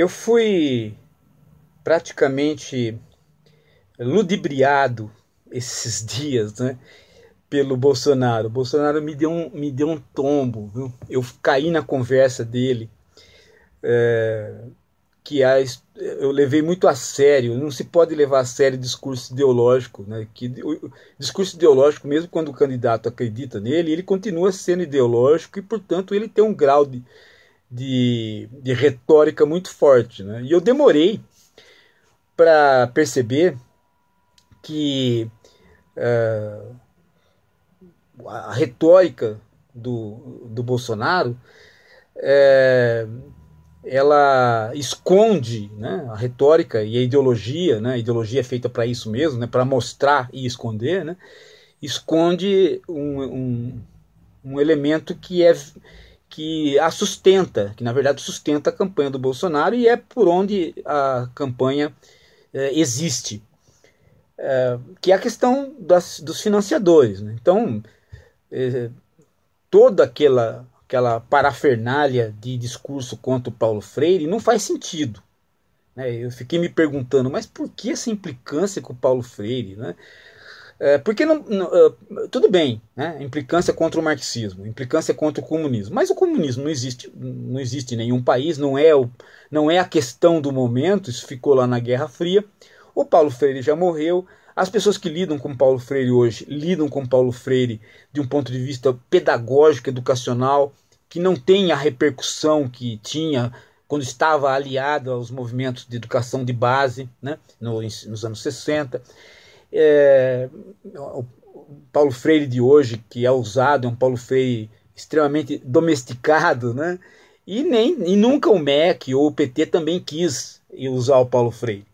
Eu fui praticamente ludibriado esses dias, né? Pelo Bolsonaro. O Bolsonaro me deu um, me deu um tombo, viu? Eu caí na conversa dele, é, que a, eu levei muito a sério. Não se pode levar a sério discurso ideológico, né? Que, o, discurso ideológico, mesmo quando o candidato acredita nele, ele continua sendo ideológico e, portanto, ele tem um grau de de, de retórica muito forte. Né? E eu demorei para perceber que uh, a retórica do, do Bolsonaro é, ela esconde né, a retórica e a ideologia, né, a ideologia é feita para isso mesmo, né, para mostrar e esconder, né, esconde um, um, um elemento que é que a sustenta, que na verdade sustenta a campanha do Bolsonaro e é por onde a campanha é, existe, é, que é a questão das, dos financiadores. Né? Então, é, toda aquela, aquela parafernália de discurso contra o Paulo Freire não faz sentido. Né? Eu fiquei me perguntando, mas por que essa implicância com o Paulo Freire? Né? É, porque não, não, é, tudo bem, né? implicância contra o marxismo, implicância contra o comunismo, mas o comunismo não existe, não existe em nenhum país, não é, o, não é a questão do momento, isso ficou lá na Guerra Fria. O Paulo Freire já morreu, as pessoas que lidam com Paulo Freire hoje lidam com Paulo Freire de um ponto de vista pedagógico, educacional, que não tem a repercussão que tinha quando estava aliado aos movimentos de educação de base né? nos anos 60. É, o Paulo Freire de hoje, que é usado, é um Paulo Freire extremamente domesticado, né? E, nem, e nunca o MEC ou o PT também quis usar o Paulo Freire.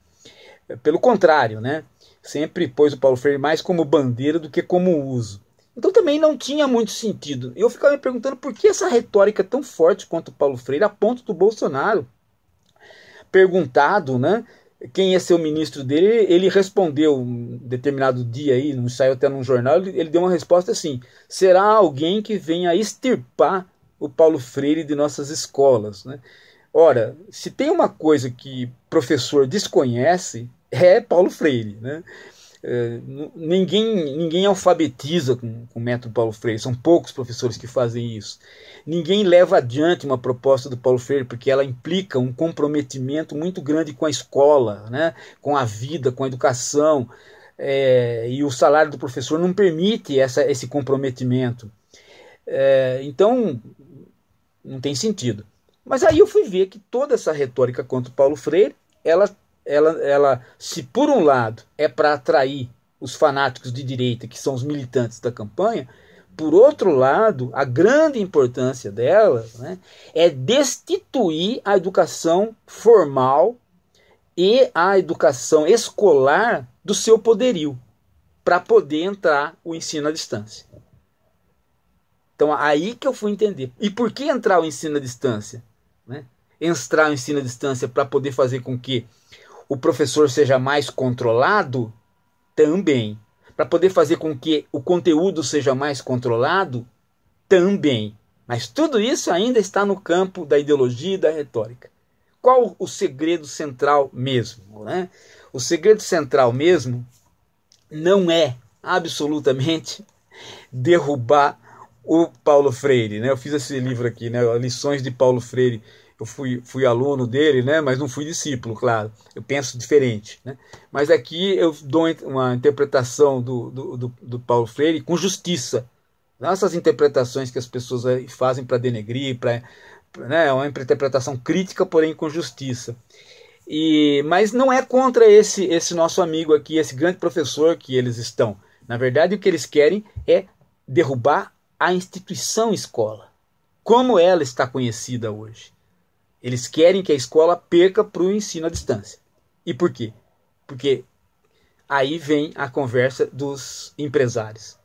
Pelo contrário, né? sempre pôs o Paulo Freire mais como bandeira do que como uso. Então também não tinha muito sentido. Eu ficava me perguntando por que essa retórica tão forte contra o Paulo Freire, a ponto do Bolsonaro, perguntado, né, quem ia ser o ministro dele, ele respondeu um determinado dia aí, não saiu até num jornal, ele, deu uma resposta assim: será alguém que venha extirpar o Paulo Freire de nossas escolas, né? Ora, se tem uma coisa que professor desconhece, é Paulo Freire, né? É, ninguém, ninguém alfabetiza com, com o método Paulo Freire, são poucos professores que fazem isso. Ninguém leva adiante uma proposta do Paulo Freire, porque ela implica um comprometimento muito grande com a escola, né? com a vida, com a educação, é, e o salário do professor não permite essa, esse comprometimento. É, então, não tem sentido. Mas aí eu fui ver que toda essa retórica contra o Paulo Freire, ela ela, ela se por um lado é para atrair os fanáticos de direita, que são os militantes da campanha, por outro lado, a grande importância dela né, é destituir a educação formal e a educação escolar do seu poderio, para poder entrar o ensino à distância. Então, aí que eu fui entender. E por que entrar o ensino à distância? Né? Entrar o ensino à distância para poder fazer com que o professor seja mais controlado? Também. Para poder fazer com que o conteúdo seja mais controlado? Também. Mas tudo isso ainda está no campo da ideologia e da retórica. Qual o segredo central mesmo? Né? O segredo central mesmo não é absolutamente derrubar o Paulo Freire. Né? Eu fiz esse livro aqui, né? Lições de Paulo Freire, eu fui, fui aluno dele, né? mas não fui discípulo, claro. Eu penso diferente. Né? Mas aqui eu dou uma interpretação do, do, do, do Paulo Freire com justiça. Não essas interpretações que as pessoas fazem para denegrir, para né, é uma interpretação crítica, porém com justiça. E, mas não é contra esse, esse nosso amigo aqui, esse grande professor que eles estão. Na verdade, o que eles querem é derrubar a instituição escola, como ela está conhecida hoje. Eles querem que a escola perca para o ensino à distância. E por quê? Porque aí vem a conversa dos empresários.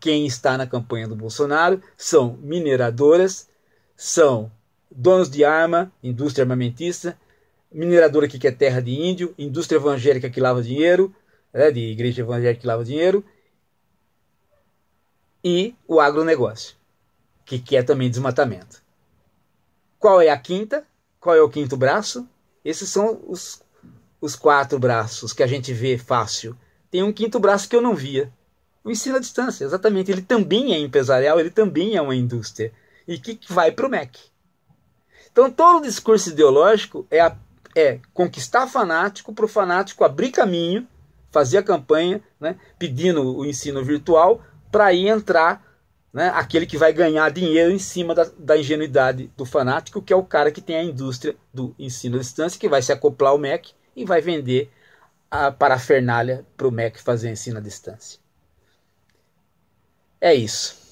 Quem está na campanha do Bolsonaro são mineradoras, são donos de arma, indústria armamentista, mineradora que quer terra de índio, indústria evangélica que lava dinheiro, né, de igreja evangélica que lava dinheiro, e o agronegócio, que quer também desmatamento. Qual é a quinta? Qual é o quinto braço? Esses são os, os quatro braços que a gente vê fácil. Tem um quinto braço que eu não via. O ensino à distância, exatamente. Ele também é empresarial, ele também é uma indústria. E que vai para o MEC. Então, todo o discurso ideológico é, a, é conquistar fanático para o fanático abrir caminho, fazer a campanha, né, pedindo o ensino virtual para ir entrar né? aquele que vai ganhar dinheiro em cima da, da, ingenuidade do fanático, que é o cara que tem a indústria do ensino à distância, que vai se acoplar ao MEC e vai vender a parafernália para o MEC fazer ensino à distância. É isso.